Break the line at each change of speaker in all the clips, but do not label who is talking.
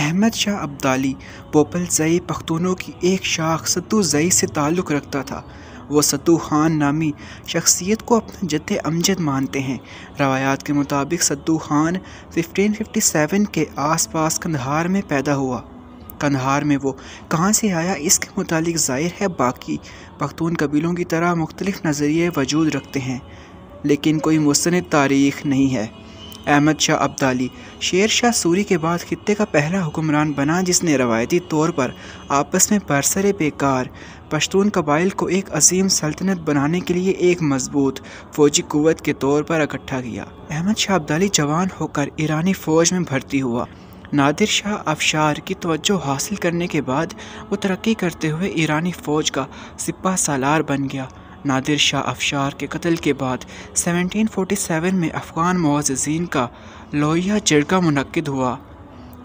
अहमद शाह अब्दाली पोपल जई पख्तूनों की एक शाख सतू जई से ताल्लुक़ रखता था वो सतू खान नामी शख्सियत को अपना जद अमजद मानते हैं रवायात के मुताबिक सतू खान 1557 के आसपास कंधार में पैदा हुआ कंधार में वो कहाँ से आया इसके मुतालिक ज़ाहिर है बाकी पख्तून कबीलों की तरह मुख्तलिफ नज़रिए वजूद रखते हैं लेकिन कोई मुस्त तारीख नहीं है अहमद शाह अब्दाली शेर शाह सूरी के बाद खत्े का पहला हुक्मरान बना जिसने रवायती तौर पर आपस में बरसर बेकार पश्तून कबाइल को एक अजीम सल्तनत बनाने के लिए एक मजबूत फौजी कुत के तौर पर इकट्ठा किया अहमद शाह अब्दाली जवान होकर ईरानी फ़ौज में भर्ती हुआ नादिर शाह अफशार की तवज्जो हासिल करने के बाद वो तरक्की करते हुए ईरानी फ़ौज का सिपा सालार बन गया नादिर शाह अफशार के कत्ल के बाद 1747 में अफ़गान मुआजीन का लोहिया चिरगा मनद हुआ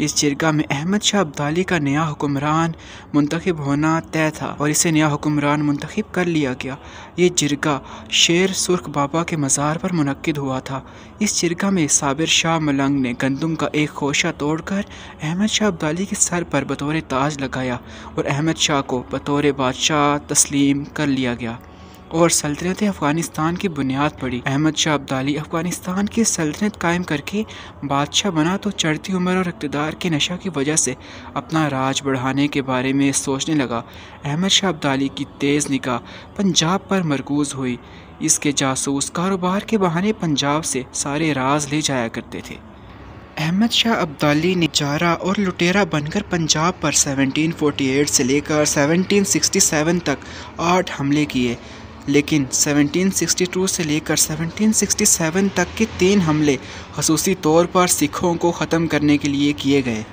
इस चिरगा में अहमद शाह अब्दाली का नया हुक्मरान मंतखब होना तय था और इसे नया हुक्मरान मंतखब कर लिया गया ये जरगा शेर सुर्ख बाबा के मज़ार पर मनद हुआ था इस चिरगा में साबिर शाह मलंग ने गंदम का एक खोशा तोड़कर अहमद शाह अब्दाली के सर पर बतौर ताज लगाया और अहमद शाह को बतौर बादशाह तस्लीम कर लिया गया और सल्तनत अफ़गानिस्तान की बुनियाद पड़ी अहमद शाह अब्दाली अफ़गानिस्तान की सल्तनत कायम करके बादशाह बना तो चढ़ती उम्र और इकतदार के नशा की वजह से अपना राज बढ़ाने के बारे में सोचने लगा अहमद शाह अब्दाली की तेज़ निकाह पंजाब पर मरकूज़ हुई इसके जासूस कारोबार के बहाने पंजाब से सारे राज ले जाया करते थे अहमद शाह अब्दाली ने जारा और लुटेरा बनकर पंजाब पर 1748 से लेकर 1767 तक आठ हमले किए लेकिन 1762 से लेकर 1767 तक के तीन हमले खसूसी तौर पर सिखों को ख़त्म करने के लिए किए गए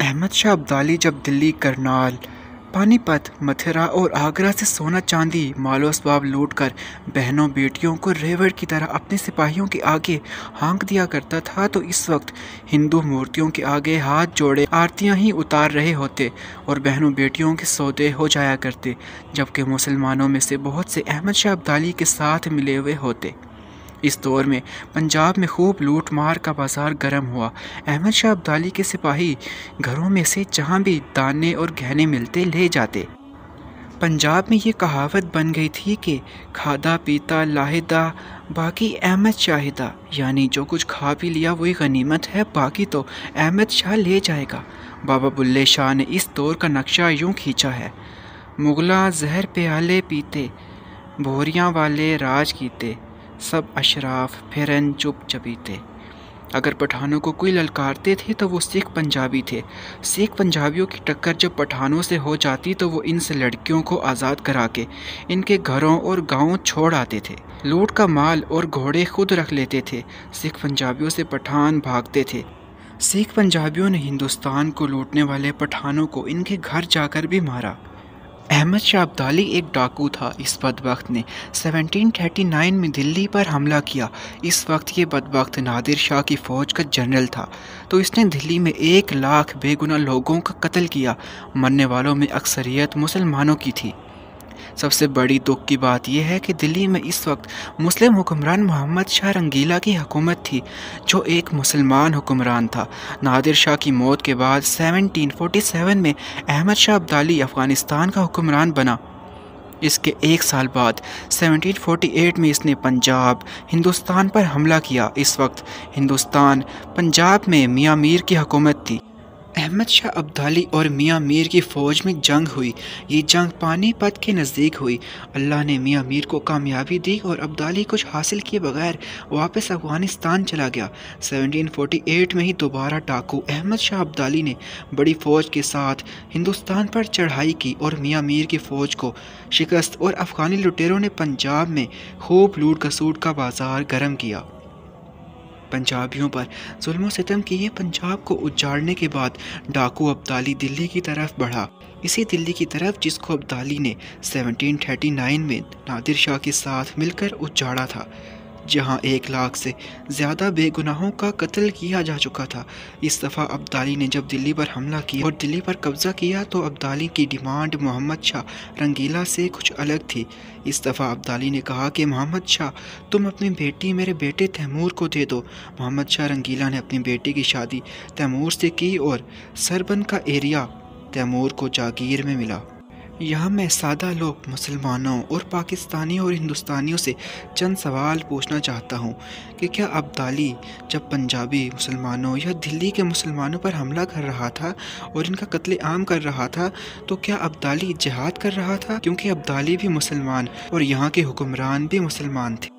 अहमद शाह अब्दाली जब दिल्ली करनाल पानीपत मथुरा और आगरा से सोना चांदी मालो स्वाब लूट कर बहनों बेटियों को रेवड़ की तरह अपने सिपाहियों के आगे हाँक दिया करता था तो इस वक्त हिंदू मूर्तियों के आगे हाथ जोड़े आरतियां ही उतार रहे होते और बहनों बेटियों के सौदे हो जाया करते जबकि मुसलमानों में से बहुत से अहमद शाह अब्दाली के साथ मिले हुए होते इस दौर में पंजाब में खूब लूट मार का बाजार गर्म हुआ अहमद शाह अब्दाली के सिपाही घरों में से जहाँ भी दाने और गहने मिलते ले जाते पंजाब में ये कहावत बन गई थी कि खादा पीता लाहिदा बाकी अहमद शाहिदा यानी जो कुछ खा पी लिया वही गनीमत है बाकी तो अहमद शाह ले जाएगा बाबा बुल्ले शाह ने इस दौर का नक्शा यूं खींचा है मुगला जहर प्याले पीते भोरियाँ वाले राज कीते सब अशराफ फिरन चुप चपी थे अगर पठानों को कोई ललकारते थे तो वो सिख पंजाबी थे सिख पंजाबियों की टक्कर जब पठानों से हो जाती तो वो इन से लड़कियों को आज़ाद करा के इनके घरों और गांवों छोड़ आते थे लूट का माल और घोड़े खुद रख लेते थे सिख पंजाबियों से पठान भागते थे सिख पंजाबियों ने हिंदुस्तान को लूटने वाले पठानों को इनके घर जाकर भी मारा अहमद शाह अब्दाली एक डाकू था इस बदबख्त ने 1739 में दिल्ली पर हमला किया इस वक्त ये बदबख्त नादिर शाह की फ़ौज का जनरल था तो इसने दिल्ली में एक लाख बेगुनाह लोगों का कत्ल किया मरने वालों में अक्सरियत मुसलमानों की थी सबसे बड़ी दुख की बात यह है कि दिल्ली में इस वक्त मुस्लिम हुक्मरान मोहम्मद शाह रंगीला की हुकूमत थी जो एक मुसलमान हुक्मरान था नादिर शाह की मौत के बाद 1747 में अहमद शाह अब्दाली अफ़गानिस्तान का हुक्मरान बना इसके एक साल बाद 1748 में इसने पंजाब हिंदुस्तान पर हमला किया इस वक्त हिंदुस्तान पंजाब में मियाँ मीर की हुकूमत अहमद शाह अब्दाली और मियाँ मीर की फ़ौज में जंग हुई ये जंग पानीपत के नज़दीक हुई अल्लाह ने मियाँ मीर को कामयाबी दी और अब्दाली कुछ हासिल किए बगैर वापस अफगानिस्तान चला गया 1748 में ही दोबारा डाकू अहमद शाह अब्दाली ने बड़ी फ़ौज के साथ हिंदुस्तान पर चढ़ाई की और मियाँ मीर की फ़ौज को शिकस्त और अफ़गानी लुटेरों ने पंजाब में खूब लूट कसूट का बाज़ार गर्म किया पंजाबियों पर जुल्म सितम किए पंजाब को उजाड़ने के बाद डाकू अब्दाली दिल्ली की तरफ बढ़ा इसी दिल्ली की तरफ जिसको अब्दाली ने 1739 में नादिर शाह के साथ मिलकर उजाड़ा था जहां एक लाख से ज़्यादा बेगुनाहों का कत्ल किया जा चुका था इस दफ़ा अब्दाली ने जब दिल्ली पर हमला किया और दिल्ली पर कब्ज़ा किया तो अब्दाली की डिमांड मोहम्मद शाह रंगीला से कुछ अलग थी इस दफ़ा अब्दाली ने कहा कि मोहम्मद शाह तुम अपनी बेटी मेरे बेटे तैमूर को दे दो मोहम्मद शाह रंगीला ने अपनी बेटी की शादी तैमूर से की और सरबन का एरिया तैमूर को जागीर में मिला यहाँ मैं सादा लोग मुसलमानों और पाकिस्तानी और हिंदुस्तानियों से चंद सवाल पूछना चाहता हूँ कि क्या अब्दाली जब पंजाबी मुसलमानों या दिल्ली के मुसलमानों पर हमला कर रहा था और इनका कत्ल आम कर रहा था तो क्या अब्दाली जहाद कर रहा था क्योंकि अब्दाली भी मुसलमान और यहाँ के हुक्मरान भी मुसलमान थे